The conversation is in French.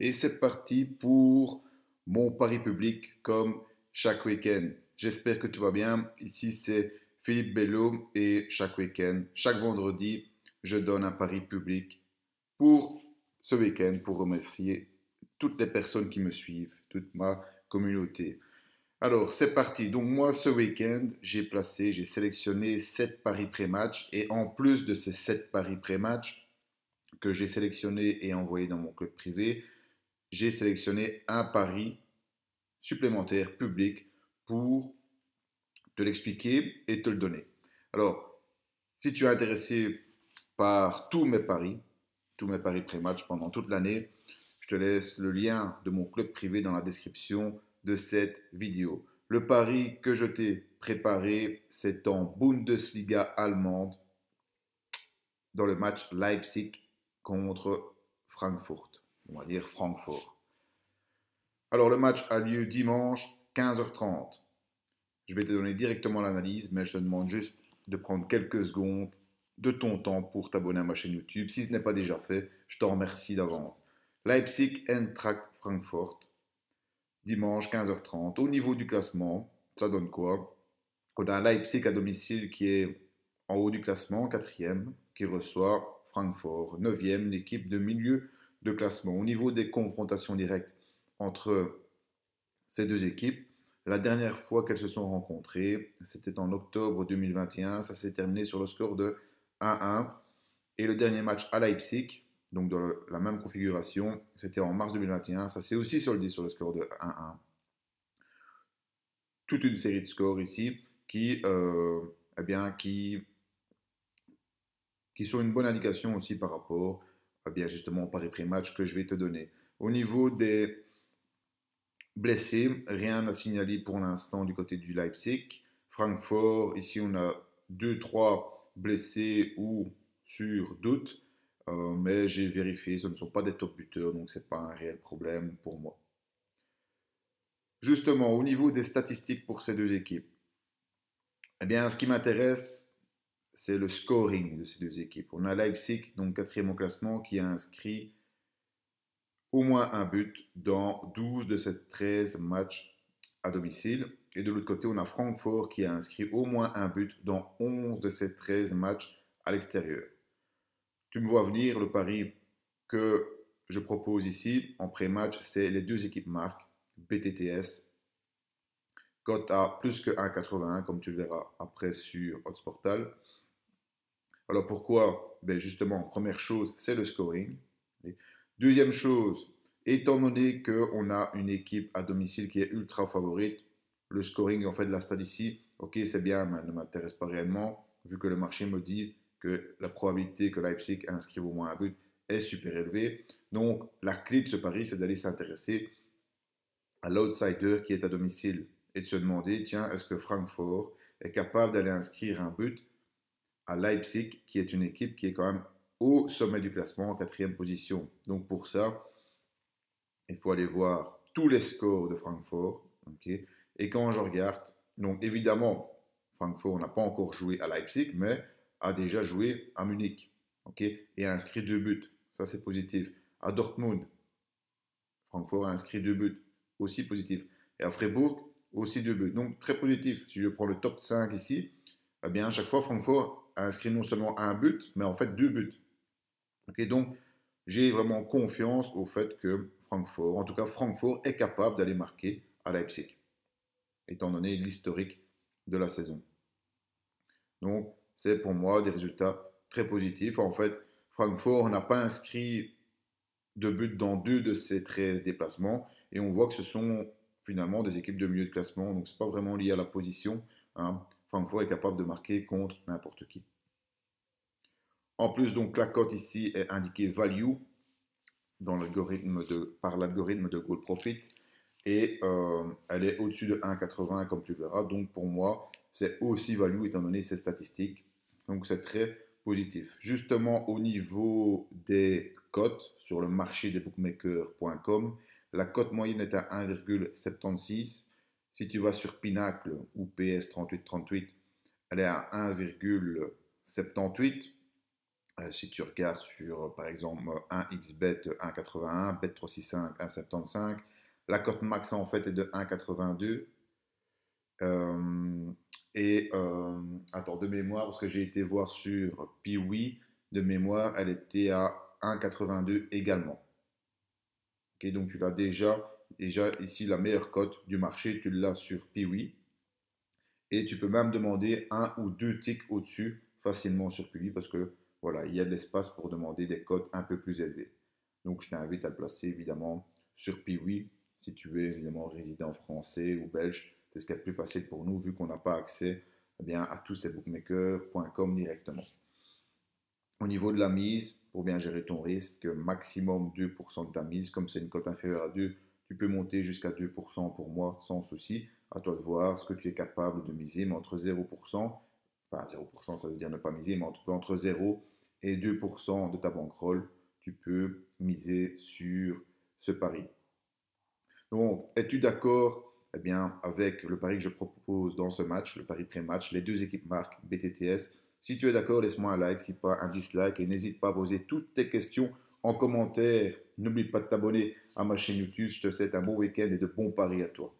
Et c'est parti pour mon pari public comme chaque week-end. J'espère que tout va bien. Ici, c'est Philippe Bello et chaque week-end, chaque vendredi, je donne un pari public pour ce week-end pour remercier toutes les personnes qui me suivent, toute ma communauté. Alors, c'est parti. Donc, moi, ce week-end, j'ai placé, j'ai sélectionné 7 paris pré-match et en plus de ces 7 paris pré-match que j'ai sélectionnés et envoyés dans mon club privé, j'ai sélectionné un pari supplémentaire public pour te l'expliquer et te le donner. Alors, si tu es intéressé par tous mes paris, tous mes paris pré-match pendant toute l'année, je te laisse le lien de mon club privé dans la description de cette vidéo. Le pari que je t'ai préparé, c'est en Bundesliga allemande dans le match Leipzig contre Frankfurt on va dire Francfort. Alors le match a lieu dimanche 15h30. Je vais te donner directement l'analyse, mais je te demande juste de prendre quelques secondes de ton temps pour t'abonner à ma chaîne YouTube. Si ce n'est pas déjà fait, je t'en remercie d'avance. Leipzig Eintracht Francfort, dimanche 15h30. Au niveau du classement, ça donne quoi On a Leipzig à domicile qui est en haut du classement, quatrième, qui reçoit Francfort, neuvième, l'équipe de milieu classement. Au niveau des confrontations directes entre ces deux équipes, la dernière fois qu'elles se sont rencontrées, c'était en octobre 2021. Ça s'est terminé sur le score de 1-1. Et le dernier match à Leipzig, donc dans la même configuration, c'était en mars 2021. Ça s'est aussi soldé sur le score de 1-1. Toute une série de scores ici qui, euh, eh bien, qui, qui sont une bonne indication aussi par rapport ah bien justement au pari pré-match que je vais te donner. Au niveau des blessés, rien à signaler pour l'instant du côté du Leipzig. Francfort, ici on a 2-3 blessés ou sur doute, euh, mais j'ai vérifié, ce ne sont pas des top buteurs, donc ce n'est pas un réel problème pour moi. Justement, au niveau des statistiques pour ces deux équipes, eh bien, ce qui m'intéresse, c'est le scoring de ces deux équipes. On a Leipzig, donc quatrième au classement, qui a inscrit au moins un but dans 12 de ces 13 matchs à domicile. Et de l'autre côté, on a Francfort qui a inscrit au moins un but dans 11 de ces 13 matchs à l'extérieur. Tu me vois venir, le pari que je propose ici en pré-match, c'est les deux équipes marques, BTTS, cote à plus que 1,81 comme tu le verras après sur Hotsportal. Alors pourquoi ben Justement, première chose, c'est le scoring. Deuxième chose, étant donné qu'on a une équipe à domicile qui est ultra favorite, le scoring en fait de la stade ici, ok c'est bien, mais ne m'intéresse pas réellement, vu que le marché me dit que la probabilité que Leipzig inscrive au moins un but est super élevée. Donc la clé de ce pari, c'est d'aller s'intéresser à l'outsider qui est à domicile et de se demander, tiens, est-ce que Francfort est capable d'aller inscrire un but à Leipzig, qui est une équipe qui est quand même au sommet du classement, en quatrième position. Donc pour ça, il faut aller voir tous les scores de Francfort. Et quand je regarde, donc évidemment, Francfort n'a pas encore joué à Leipzig, mais a déjà joué à Munich ok et a inscrit deux buts. Ça, c'est positif. À Dortmund, Francfort a inscrit deux buts. Aussi positif. Et à Freiburg, aussi deux buts. Donc, très positif. Si je prends le top 5 ici, eh bien, à chaque fois, Francfort inscrit non seulement un but, mais en fait deux buts. donc, j'ai vraiment confiance au fait que Francfort, en tout cas Francfort, est capable d'aller marquer à Leipzig, étant donné l'historique de la saison. Donc, c'est pour moi des résultats très positifs. En fait, Francfort n'a pas inscrit de but dans deux de ses 13 déplacements, et on voit que ce sont finalement des équipes de milieu de classement, donc ce n'est pas vraiment lié à la position. Hein. Francfort est capable de marquer contre n'importe qui. En plus, donc, la cote ici est indiquée value dans par l'algorithme de Gold Profit et euh, elle est au-dessus de 1,80 comme tu verras. Donc pour moi, c'est aussi value étant donné ces statistiques. Donc c'est très positif. Justement, au niveau des cotes sur le marché des bookmakers.com, la cote moyenne est à 1,76. Si tu vas sur Pinacle ou PS3838, elle est à 1,78. Euh, si tu regardes sur, euh, par exemple, 1xbet 1,81, bet 365 1,75, la cote max en fait est de 1,82. Euh, et attends, de mémoire, parce que j'ai été voir sur Piwi, de mémoire, elle était à 1,82 également. donc tu l'as déjà, déjà ici la meilleure cote du marché, tu l'as sur Piwi. Et tu peux même demander un ou deux ticks au-dessus facilement sur Piwi parce que voilà, il y a de l'espace pour demander des cotes un peu plus élevées. Donc je t'invite à le placer évidemment sur Piwi, si tu es évidemment résident français ou belge, c'est ce qui est le plus facile pour nous vu qu'on n'a pas accès eh bien, à tous ces bookmakers.com directement. Au niveau de la mise, pour bien gérer ton risque, maximum 2% de ta mise. Comme c'est une cote inférieure à 2, tu peux monter jusqu'à 2% pour moi sans souci. À toi de voir ce que tu es capable de miser, mais entre 0% enfin 0%, ça veut dire ne pas miser, mais en tout cas entre 0 et 2% de ta bankroll, tu peux miser sur ce pari. Donc, es-tu d'accord eh bien, avec le pari que je propose dans ce match, le pari pré-match, les deux équipes marquent BTTS. Si tu es d'accord, laisse-moi un like, si pas un dislike, et n'hésite pas à poser toutes tes questions en commentaire. N'oublie pas de t'abonner à ma chaîne YouTube. Je te souhaite un bon week-end et de bons paris à toi.